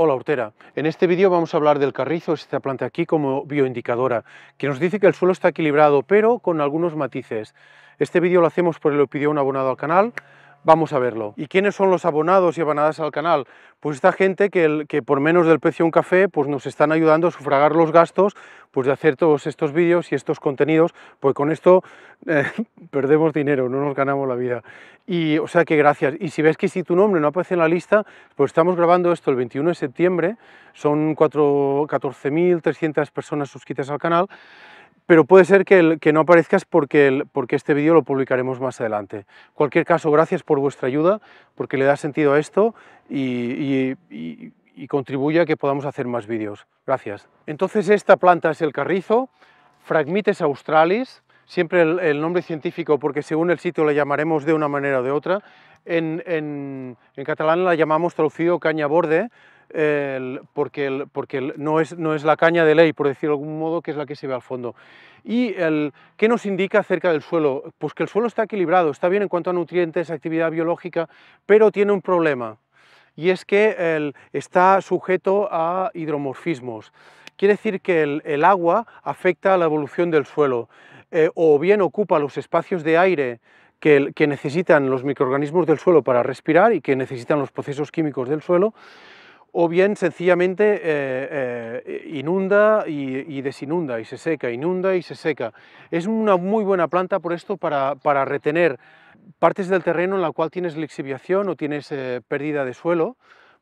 Hola Hortera, en este vídeo vamos a hablar del carrizo, esta planta aquí como bioindicadora, que nos dice que el suelo está equilibrado, pero con algunos matices. Este vídeo lo hacemos por el pidió un abonado al canal, Vamos a verlo. ¿Y quiénes son los abonados y abonadas al canal? Pues esta gente que, que por menos del precio de un café pues nos están ayudando a sufragar los gastos pues de hacer todos estos vídeos y estos contenidos, pues con esto eh, perdemos dinero, no nos ganamos la vida. Y o sea que gracias. Y si ves que si tu nombre no aparece en la lista, pues estamos grabando esto el 21 de septiembre, son 14.300 personas suscritas al canal pero puede ser que, no aparezcas porque, este vídeo lo publicaremos más adelante. En cualquier caso, gracias por vuestra ayuda, porque le da sentido a esto y, contribuye a que podamos hacer más vídeos. Gracias. Entonces, esta planta es el carrizo, Fragmites australis, siempre el, nombre científico, porque según el sitio la llamaremos de una manera o de otra. En, catalán la llamamos traducido caña borde, el, porque, porque no, es, no es la caña de ley, por decirlo de algún modo, que es la que se ve al fondo. ¿Y el, qué nos indica acerca del suelo? Pues que el suelo está equilibrado, está bien en cuanto a nutrientes, actividad biológica, pero tiene un problema, y es que está sujeto a hidromorfismos. Quiere decir que el, agua afecta a la evolución del suelo, eh, o bien ocupa los espacios de aire que, que necesitan los microorganismos del suelo para respirar y que necesitan los procesos químicos del suelo, o bien sencillamente eh, eh, inunda y, desinunda y se seca, inunda y se seca. Es una muy buena planta por esto para, para retener partes del terreno en la cual tienes lixiviación o tienes eh, pérdida de suelo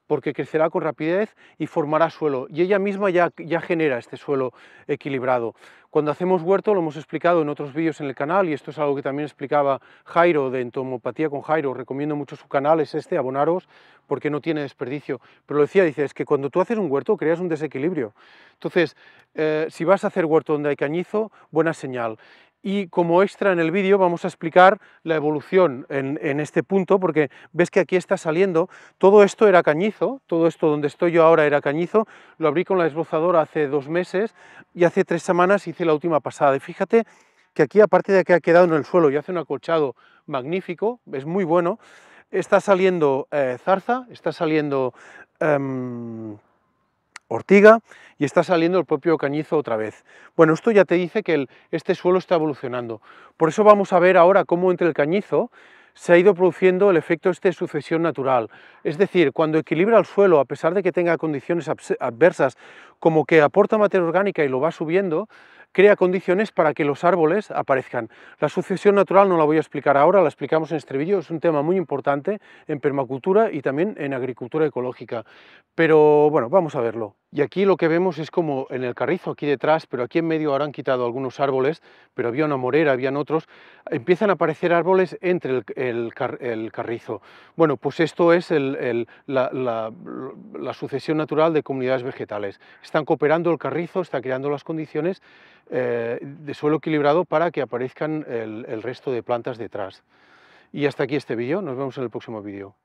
porque crecerá con rapidez y formará suelo. Y ella misma ya, ya genera este suelo equilibrado. Cuando hacemos huerto, lo hemos explicado en otros vídeos en el canal, y esto es algo que también explicaba Jairo de Entomopatía con Jairo, recomiendo mucho su canal, es este, abonaros, porque no tiene desperdicio. Pero lo decía, dice, es que cuando tú haces un huerto creas un desequilibrio. Entonces, eh, si vas a hacer huerto donde hay cañizo, buena señal y como extra en el vídeo vamos a explicar la evolución en, este punto, porque ves que aquí está saliendo, todo esto era cañizo, todo esto donde estoy yo ahora era cañizo, lo abrí con la esbozadora hace dos meses y hace tres semanas hice la última pasada. Y fíjate que aquí, aparte de que ha quedado en el suelo y hace un acolchado magnífico, es muy bueno, está saliendo eh, zarza, está saliendo... Em, ortiga y está saliendo el propio cañizo otra vez. Bueno, esto ya te dice que este suelo está evolucionando. Por eso vamos a ver ahora cómo entre el cañizo se ha ido produciendo el efecto este de sucesión natural. Es decir, cuando equilibra el suelo, a pesar de que tenga condiciones adversas, como que aporta materia orgánica y lo va subiendo, crea condiciones para que los árboles aparezcan. La sucesión natural no la voy a explicar ahora, la explicamos en estribillo, es un tema muy importante en permacultura y también en agricultura ecológica. Pero bueno, vamos a verlo. Y aquí lo que vemos es como en el carrizo, aquí detrás, pero aquí en medio ahora han quitado algunos árboles, pero había una morera, habían otros, empiezan a aparecer árboles entre el, carrizo. Bueno, pues esto es la, sucesión natural de comunidades vegetales. Están cooperando el carrizo, está creando las condiciones eh, de suelo equilibrado para que aparezcan el resto de plantas detrás. Y hasta aquí este vídeo, nos vemos en el próximo vídeo.